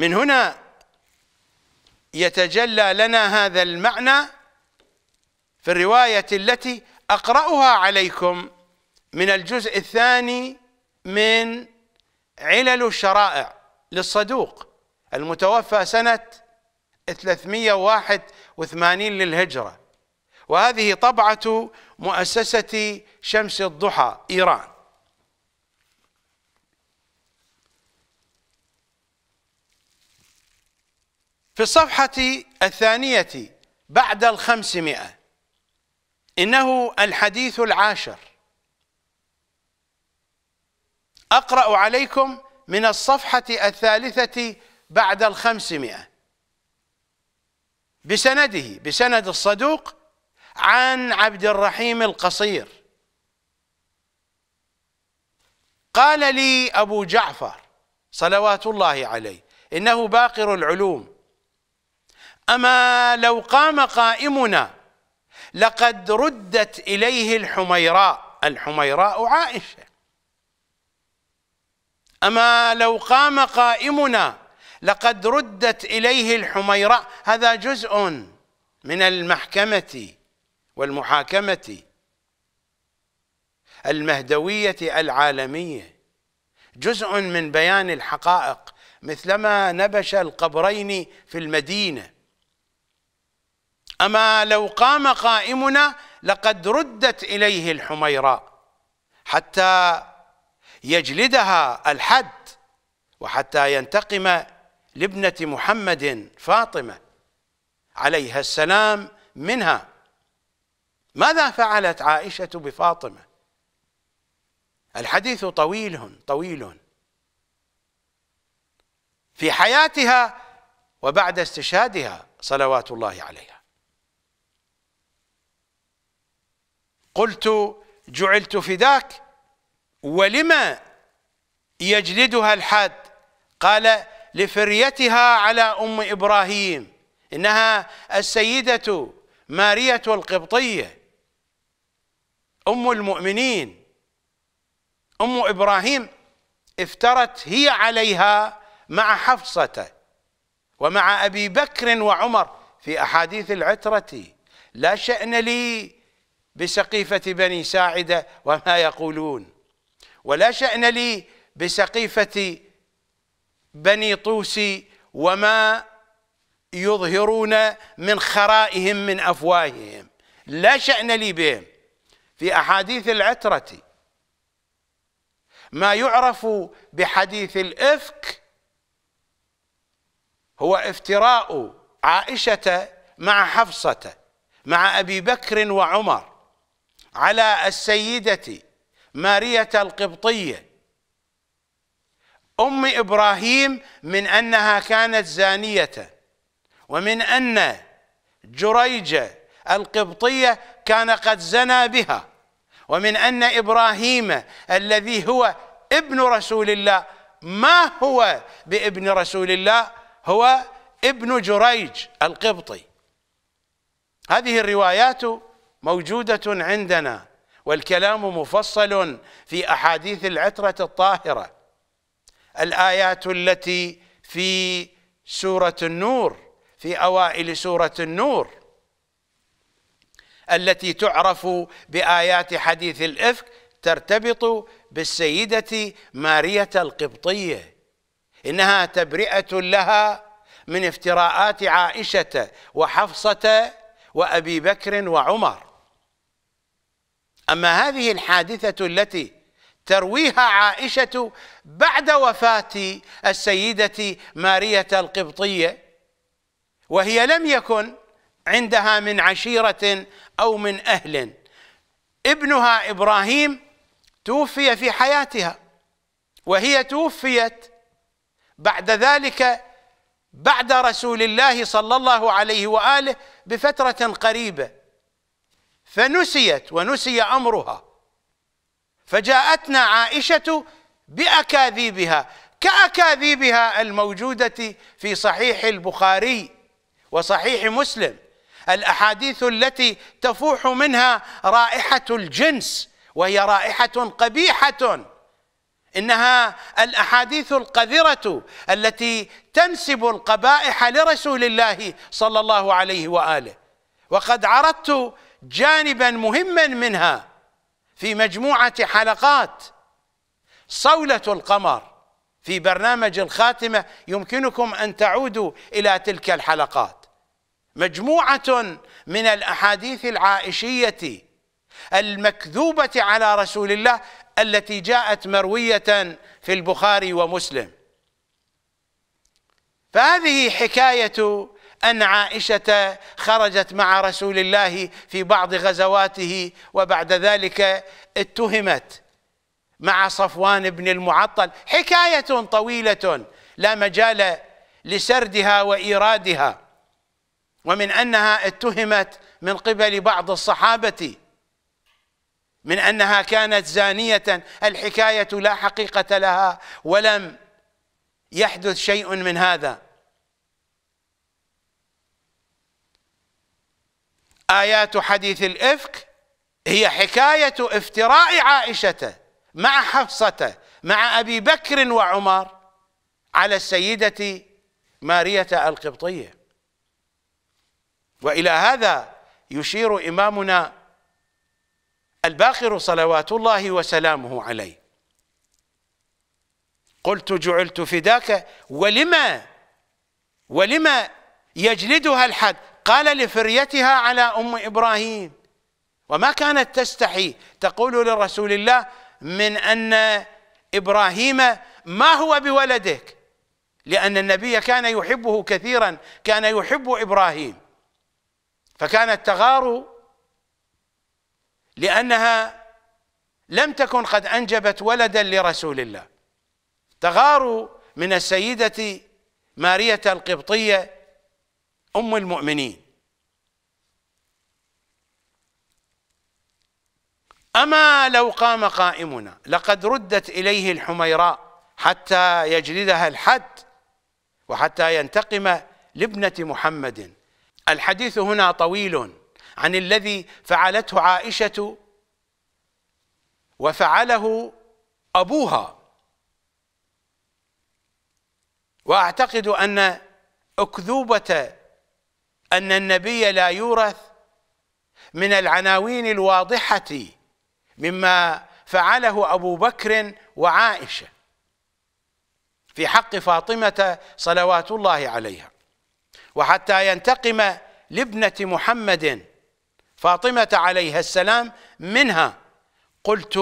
من هنا يتجلى لنا هذا المعنى في الرواية التي أقرأها عليكم من الجزء الثاني من علل الشرائع للصدوق المتوفى سنة 381 للهجرة وهذه طبعة مؤسسة شمس الضحى إيران في الصفحة الثانية بعد الخمسمائة إنه الحديث العاشر أقرأ عليكم من الصفحة الثالثة بعد الخمسمائة بسنده بسند الصدوق عن عبد الرحيم القصير قال لي أبو جعفر صلوات الله عليه إنه باقر العلوم أما لو قام قائمنا لقد ردت إليه الحميراء الحميراء عائشة أما لو قام قائمنا لقد ردت إليه الحميراء هذا جزء من المحكمة والمحاكمة المهدوية العالمية جزء من بيان الحقائق مثلما نبش القبرين في المدينه أما لو قام قائمنا لقد ردت إليه الحميراء حتى يجلدها الحد وحتى ينتقم لابنة محمد فاطمة عليها السلام منها ماذا فعلت عائشة بفاطمة الحديث طويل طويل في حياتها وبعد استشهادها صلوات الله عليها قلت جعلت فداك ولما يجلدها الحاد قال لفريتها على ام ابراهيم انها السيده ماريه القبطيه ام المؤمنين ام ابراهيم افترت هي عليها مع حفصه ومع ابي بكر وعمر في احاديث العتره لا شان لي بسقيفة بني ساعدة وما يقولون ولا شأن لي بسقيفة بني طوسي وما يظهرون من خرائهم من أفواههم لا شأن لي بهم في أحاديث العترة ما يعرف بحديث الإفك هو افتراء عائشة مع حفصة مع أبي بكر وعمر على السيدة مارية القبطية أم إبراهيم من أنها كانت زانية ومن أن جريجة القبطية كان قد زنى بها ومن أن إبراهيم الذي هو ابن رسول الله ما هو بابن رسول الله هو ابن جريج القبطي هذه الروايات موجودة عندنا والكلام مفصل في أحاديث العترة الطاهرة الآيات التي في سورة النور في أوائل سورة النور التي تعرف بآيات حديث الإفك ترتبط بالسيدة مارية القبطية إنها تبرئة لها من افتراءات عائشة وحفصة وأبي بكر وعمر أما هذه الحادثة التي ترويها عائشة بعد وفاة السيدة مارية القبطية وهي لم يكن عندها من عشيرة أو من أهل ابنها إبراهيم توفي في حياتها وهي توفيت بعد ذلك بعد رسول الله صلى الله عليه وآله بفترة قريبة فنسيت ونسي امرها فجاءتنا عائشه باكاذيبها كاكاذيبها الموجوده في صحيح البخاري وصحيح مسلم الاحاديث التي تفوح منها رائحه الجنس وهي رائحه قبيحه انها الاحاديث القذره التي تنسب القبائح لرسول الله صلى الله عليه واله وقد عرضت جانبا مهما منها في مجموعة حلقات صولة القمر في برنامج الخاتمة يمكنكم أن تعودوا إلى تلك الحلقات مجموعة من الأحاديث العائشية المكذوبة على رسول الله التي جاءت مروية في البخاري ومسلم فهذه حكاية أن عائشة خرجت مع رسول الله في بعض غزواته وبعد ذلك اتهمت مع صفوان بن المعطل حكاية طويلة لا مجال لسردها وإيرادها ومن أنها اتهمت من قبل بعض الصحابة من أنها كانت زانية الحكاية لا حقيقة لها ولم يحدث شيء من هذا آيات حديث الإفك هي حكاية افتراء عائشة مع حفصة مع أبي بكر وعمر على السيدة مارية القبطية وإلى هذا يشير إمامنا الباقر صلوات الله وسلامه عليه قلت جعلت فداك ولما ولما يجلدها الحد قال لفريتها على أم إبراهيم وما كانت تستحي تقول لرسول الله من أن إبراهيم ما هو بولدك لأن النبي كان يحبه كثيرا كان يحب إبراهيم فكانت تغار لأنها لم تكن قد أنجبت ولدا لرسول الله تغار من السيدة مارية القبطية أم المؤمنين أما لو قام قائمنا لقد ردت إليه الحميراء حتى يجلدها الحد وحتى ينتقم لابنة محمد الحديث هنا طويل عن الذي فعلته عائشة وفعله أبوها وأعتقد أن أكذوبة أن النبي لا يورث من العناوين الواضحة مما فعله أبو بكر وعائشة في حق فاطمة صلوات الله عليها وحتى ينتقم لابنة محمد فاطمة عليها السلام منها قلت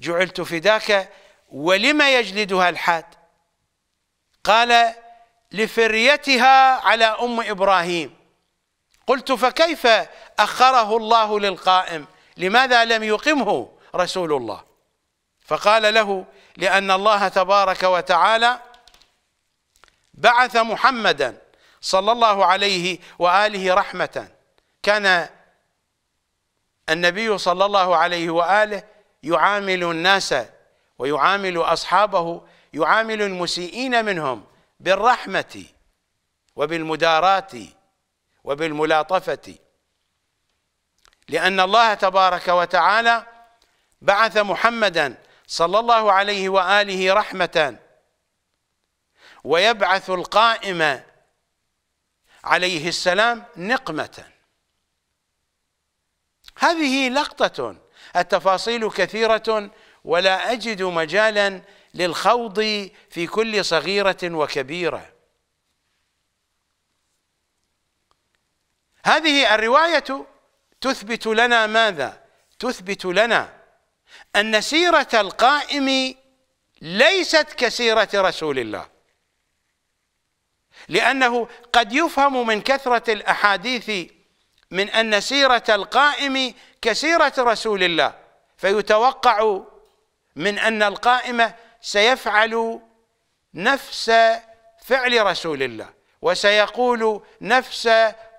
جعلت فداك ولم يجلدها الحاد قال لفريتها على أم إبراهيم قلت فكيف أخره الله للقائم لماذا لم يقمه رسول الله فقال له لأن الله تبارك وتعالى بعث محمدا صلى الله عليه وآله رحمة كان النبي صلى الله عليه وآله يعامل الناس ويعامل أصحابه يعامل المسيئين منهم بالرحمة وبالمدارات وبالملاطفة لأن الله تبارك وتعالى بعث محمدا صلى الله عليه وآله رحمة ويبعث القائم عليه السلام نقمة هذه لقطة التفاصيل كثيرة ولا أجد مجالا للخوض في كل صغيرة وكبيرة هذه الرواية تثبت لنا ماذا؟ تثبت لنا أن سيرة القائم ليست كسيرة رسول الله لأنه قد يفهم من كثرة الأحاديث من أن سيرة القائم كسيرة رسول الله فيتوقع من أن القائمة سيفعل نفس فعل رسول الله وسيقول نفس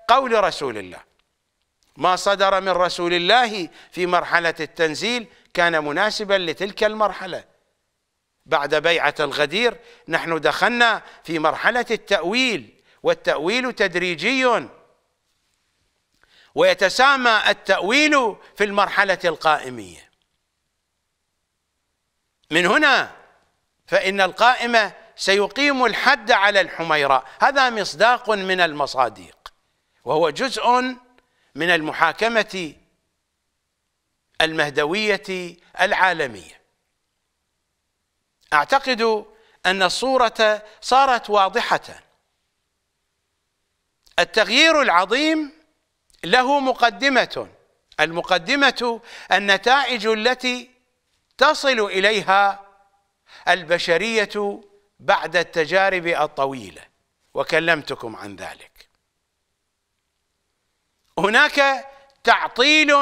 قول رسول الله ما صدر من رسول الله في مرحلة التنزيل كان مناسبا لتلك المرحلة بعد بيعة الغدير نحن دخلنا في مرحلة التأويل والتأويل تدريجي ويتسامى التأويل في المرحلة القائمية من هنا فإن القائمة سيقيم الحد على الحميراء هذا مصداق من المصادق وهو جزء من المحاكمة المهدوية العالمية أعتقد أن الصورة صارت واضحة التغيير العظيم له مقدمة المقدمة النتائج التي تصل إليها البشرية بعد التجارب الطويلة وكلمتكم عن ذلك هناك تعطيل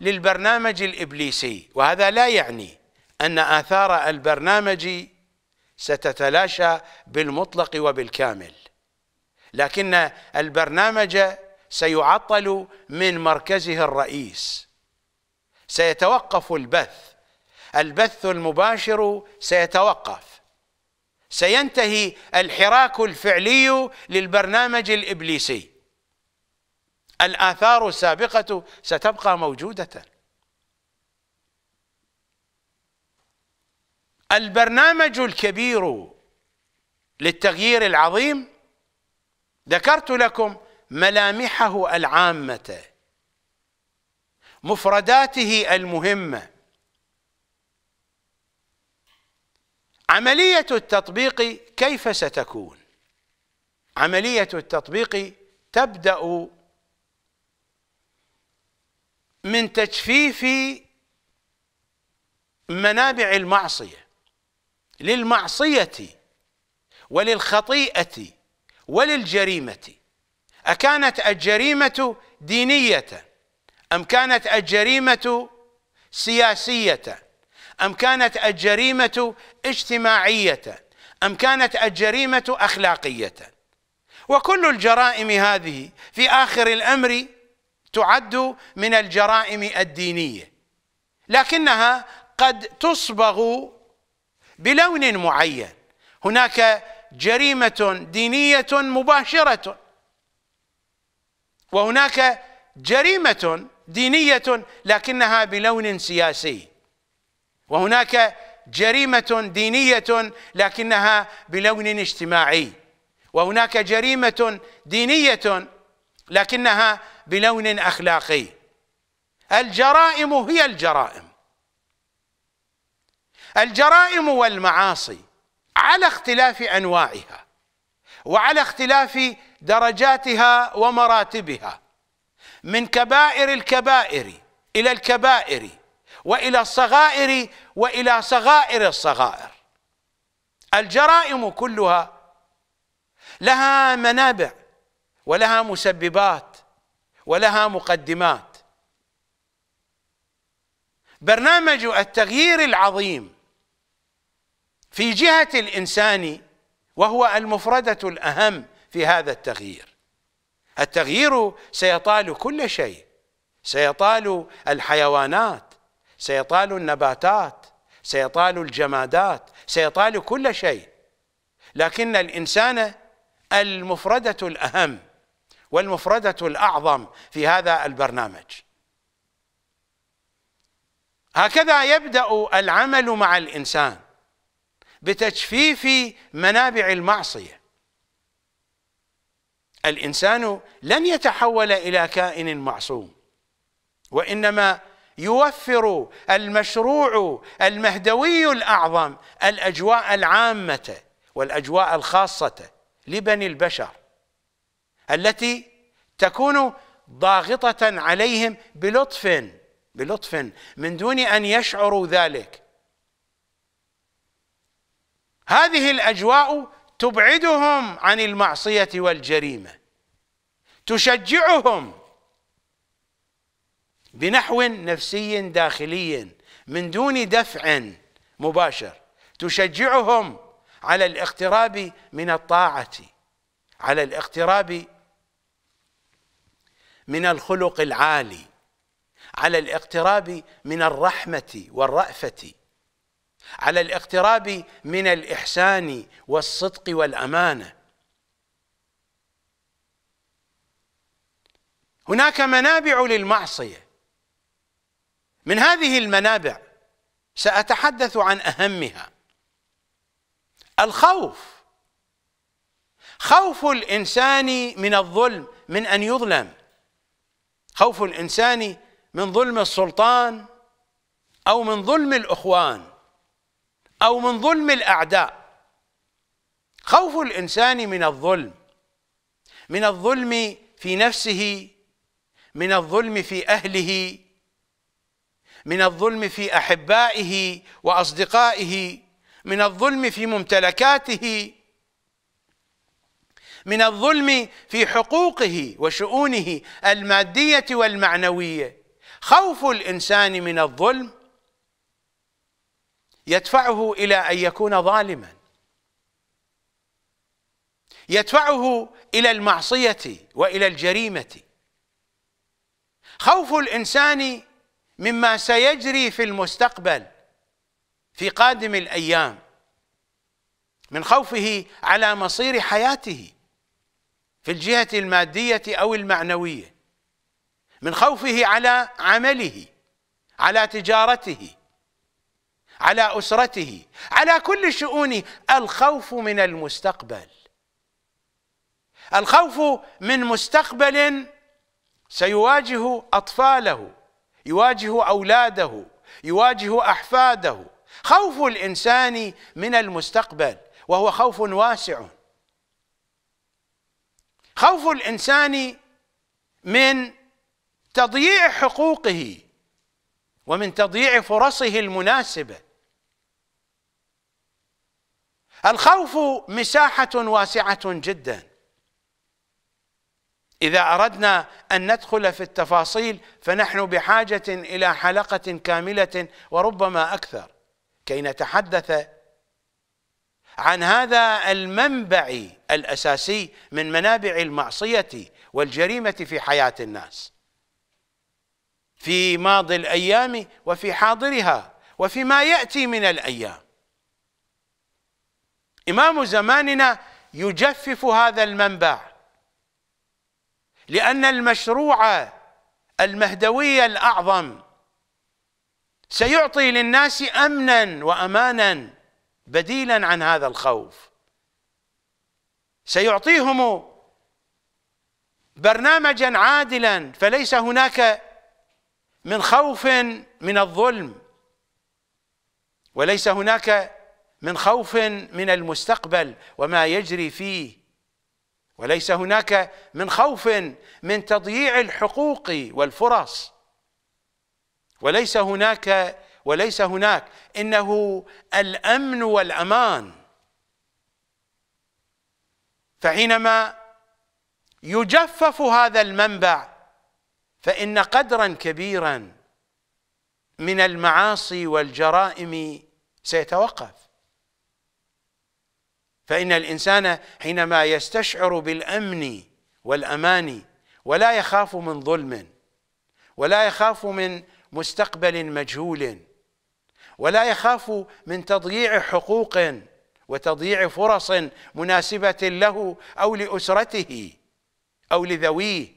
للبرنامج الابليسي وهذا لا يعني ان اثار البرنامج ستتلاشى بالمطلق وبالكامل لكن البرنامج سيعطل من مركزه الرئيس سيتوقف البث البث المباشر سيتوقف سينتهي الحراك الفعلي للبرنامج الابليسي الآثار السابقة ستبقى موجودة البرنامج الكبير للتغيير العظيم ذكرت لكم ملامحه العامة مفرداته المهمة عملية التطبيق كيف ستكون؟ عملية التطبيق تبدأ من تجفيف منابع المعصيه للمعصيه وللخطيئه وللجريمه اكانت الجريمه دينيه ام كانت الجريمه سياسيه ام كانت الجريمه اجتماعيه ام كانت الجريمه اخلاقيه وكل الجرائم هذه في اخر الامر تعد من الجرائم الدينيه لكنها قد تصبغ بلون معين هناك جريمه دينيه مباشره وهناك جريمه دينيه لكنها بلون سياسي وهناك جريمه دينيه لكنها بلون اجتماعي وهناك جريمه دينيه لكنها بلون اخلاقي الجرائم هي الجرائم الجرائم والمعاصي على اختلاف انواعها وعلى اختلاف درجاتها ومراتبها من كبائر الكبائر الى الكبائر والى الصغائر والى صغائر الصغائر الجرائم كلها لها منابع ولها مسببات ولها مقدمات برنامج التغيير العظيم في جهة الإنسان وهو المفردة الأهم في هذا التغيير التغيير سيطال كل شيء سيطال الحيوانات سيطال النباتات سيطال الجمادات سيطال كل شيء لكن الإنسان المفردة الأهم والمفردة الأعظم في هذا البرنامج هكذا يبدأ العمل مع الإنسان بتجفيف منابع المعصية الإنسان لن يتحول إلى كائن معصوم وإنما يوفر المشروع المهدوي الأعظم الأجواء العامة والأجواء الخاصة لبني البشر التي تكون ضاغطة عليهم بلطف بلطف من دون أن يشعروا ذلك هذه الأجواء تبعدهم عن المعصية والجريمة تشجعهم بنحو نفسي داخلي من دون دفع مباشر تشجعهم على الاقتراب من الطاعة على الاقتراب من الخلق العالي على الاقتراب من الرحمة والرأفة على الاقتراب من الإحسان والصدق والأمانة هناك منابع للمعصية من هذه المنابع سأتحدث عن أهمها الخوف خوف الانسان من الظلم من ان يظلم خوف الانسان من ظلم السلطان او من ظلم الاخوان او من ظلم الاعداء خوف الانسان من الظلم من الظلم في نفسه من الظلم في اهله من الظلم في احبائه واصدقائه من الظلم في ممتلكاته من الظلم في حقوقه وشؤونه الماديه والمعنويه خوف الانسان من الظلم يدفعه الى ان يكون ظالما يدفعه الى المعصيه والى الجريمه خوف الانسان مما سيجري في المستقبل في قادم الايام من خوفه على مصير حياته في الجهة المادية أو المعنوية من خوفه على عمله على تجارته على أسرته على كل شؤونه الخوف من المستقبل الخوف من مستقبل سيواجه أطفاله يواجه أولاده يواجه أحفاده خوف الإنسان من المستقبل وهو خوف واسع خوف الانسان من تضييع حقوقه ومن تضييع فرصه المناسبه الخوف مساحه واسعه جدا اذا اردنا ان ندخل في التفاصيل فنحن بحاجه الى حلقه كامله وربما اكثر كي نتحدث عن هذا المنبع الأساسي من منابع المعصية والجريمة في حياة الناس في ماضي الأيام وفي حاضرها وفيما يأتي من الأيام إمام زماننا يجفف هذا المنبع لأن المشروع المهدوي الأعظم سيعطي للناس أمنا وأمانا بديلا عن هذا الخوف سيعطيهم برنامجا عادلا فليس هناك من خوف من الظلم وليس هناك من خوف من المستقبل وما يجري فيه وليس هناك من خوف من تضييع الحقوق والفرص وليس هناك وليس هناك انه الامن والامان فحينما يجفف هذا المنبع فان قدرا كبيرا من المعاصي والجرائم سيتوقف فان الانسان حينما يستشعر بالامن والامان ولا يخاف من ظلم ولا يخاف من مستقبل مجهول ولا يخاف من تضييع حقوق وتضييع فرص مناسبة له أو لأسرته أو لذويه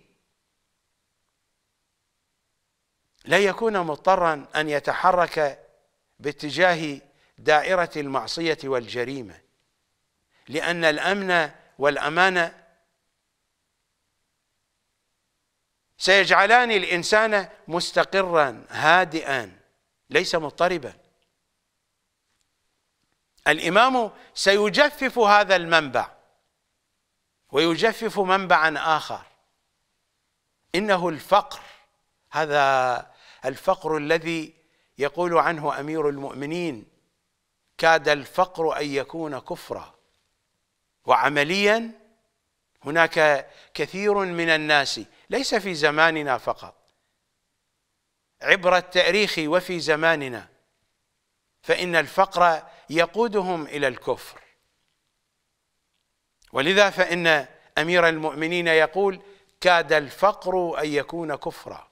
لا يكون مضطرا أن يتحرك باتجاه دائرة المعصية والجريمة لأن الأمن والأمانة سيجعلان الإنسان مستقرا هادئا ليس مضطربا الإمام سيجفف هذا المنبع ويجفف منبعا آخر إنه الفقر هذا الفقر الذي يقول عنه أمير المؤمنين كاد الفقر أن يكون كفرا وعمليا هناك كثير من الناس ليس في زماننا فقط عبر التاريخ وفي زماننا فإن الفقر يقودهم الى الكفر ولذا فان امير المؤمنين يقول كاد الفقر ان يكون كفرا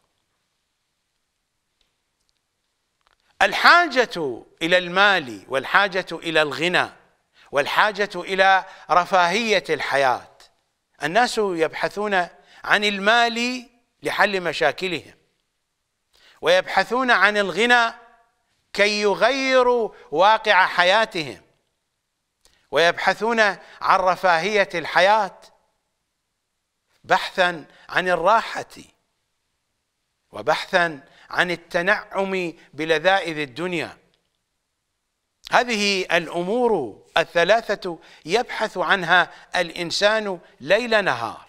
الحاجه الى المال والحاجه الى الغنى والحاجه الى رفاهيه الحياه الناس يبحثون عن المال لحل مشاكلهم ويبحثون عن الغنى كي يغيروا واقع حياتهم ويبحثون عن رفاهية الحياة بحثا عن الراحة وبحثا عن التنعم بلذائذ الدنيا هذه الأمور الثلاثة يبحث عنها الإنسان ليل نهار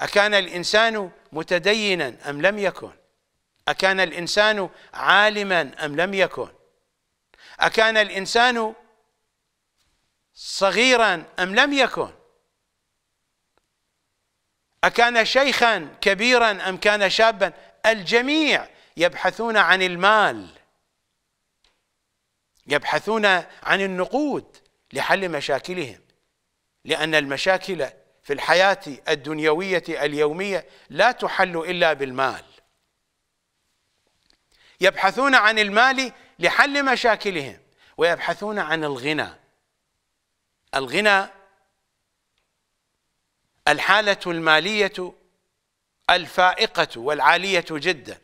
أكان الإنسان متدينا أم لم يكن أكان الإنسان عالما أم لم يكن أكان الإنسان صغيرا أم لم يكن أكان شيخا كبيرا أم كان شابا الجميع يبحثون عن المال يبحثون عن النقود لحل مشاكلهم لأن المشاكل في الحياة الدنيوية اليومية لا تحل إلا بالمال يبحثون عن المال لحل مشاكلهم ويبحثون عن الغنى الغنى الحالة المالية الفائقة والعالية جدا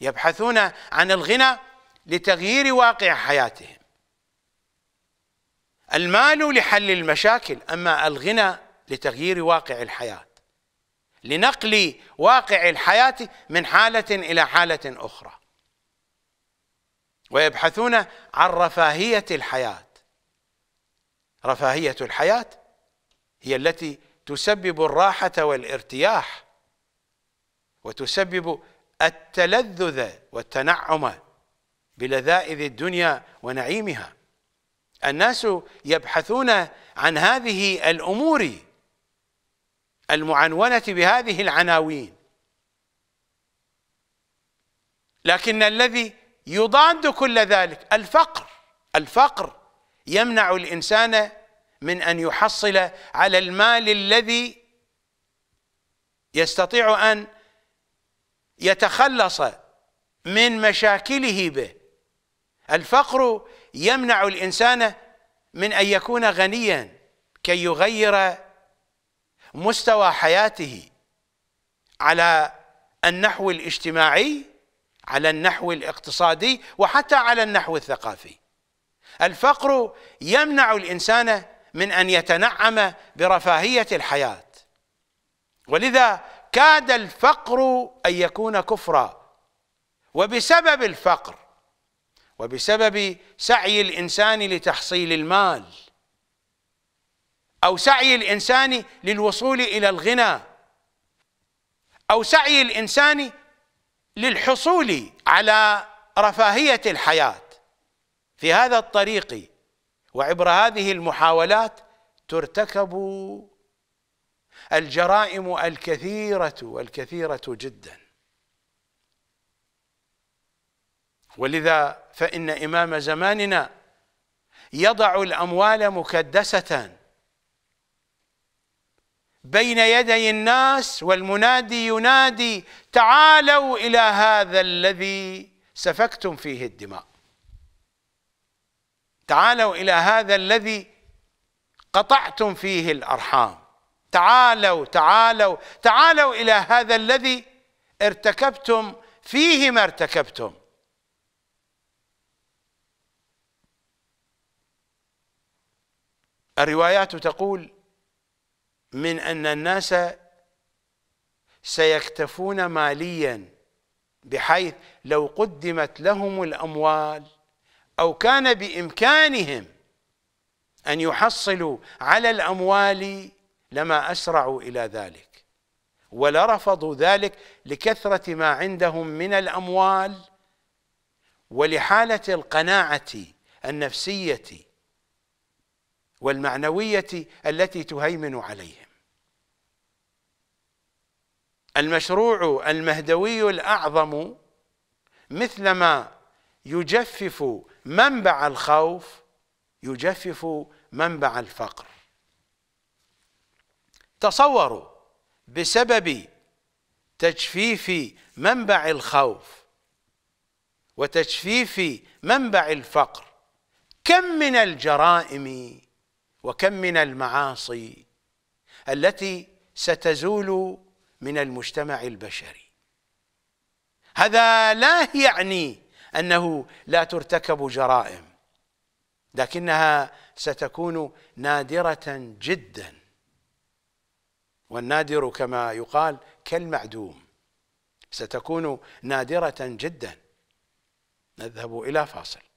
يبحثون عن الغنى لتغيير واقع حياتهم المال لحل المشاكل أما الغنى لتغيير واقع الحياة لنقل واقع الحياة من حالة إلى حالة أخرى ويبحثون عن رفاهية الحياة رفاهية الحياة هي التي تسبب الراحة والارتياح وتسبب التلذذ والتنعم بلذائذ الدنيا ونعيمها الناس يبحثون عن هذه الأمور المعنونة بهذه العناوين لكن الذي يضاد كل ذلك الفقر الفقر يمنع الانسان من ان يحصل على المال الذي يستطيع ان يتخلص من مشاكله به الفقر يمنع الانسان من ان يكون غنيا كي يغير مستوى حياته على النحو الاجتماعي على النحو الاقتصادي وحتى على النحو الثقافي الفقر يمنع الانسان من ان يتنعم برفاهيه الحياه ولذا كاد الفقر ان يكون كفرا وبسبب الفقر وبسبب سعي الانسان لتحصيل المال او سعي الانسان للوصول الى الغنى او سعي الانسان للحصول على رفاهية الحياة في هذا الطريق وعبر هذه المحاولات ترتكب الجرائم الكثيرة والكثيرة جدا ولذا فإن إمام زماننا يضع الأموال مكدسة بين يدي الناس والمنادي ينادي تعالوا الى هذا الذي سفكتم فيه الدماء تعالوا الى هذا الذي قطعتم فيه الارحام تعالوا تعالوا تعالوا الى هذا الذي ارتكبتم فيه ما ارتكبتم الروايات تقول من أن الناس سيكتفون ماليا بحيث لو قدمت لهم الأموال أو كان بإمكانهم أن يحصلوا على الأموال لما أسرعوا إلى ذلك ولرفضوا ذلك لكثرة ما عندهم من الأموال ولحالة القناعة النفسية والمعنوية التي تهيمن عليهم المشروع المهدوي الأعظم مثلما يجفف منبع الخوف يجفف منبع الفقر تصوروا بسبب تجفيف منبع الخوف وتجفيف منبع الفقر كم من الجرائم وكم من المعاصي التي ستزول من المجتمع البشري هذا لا يعني انه لا ترتكب جرائم لكنها ستكون نادره جدا والنادر كما يقال كالمعدوم ستكون نادره جدا نذهب الى فاصل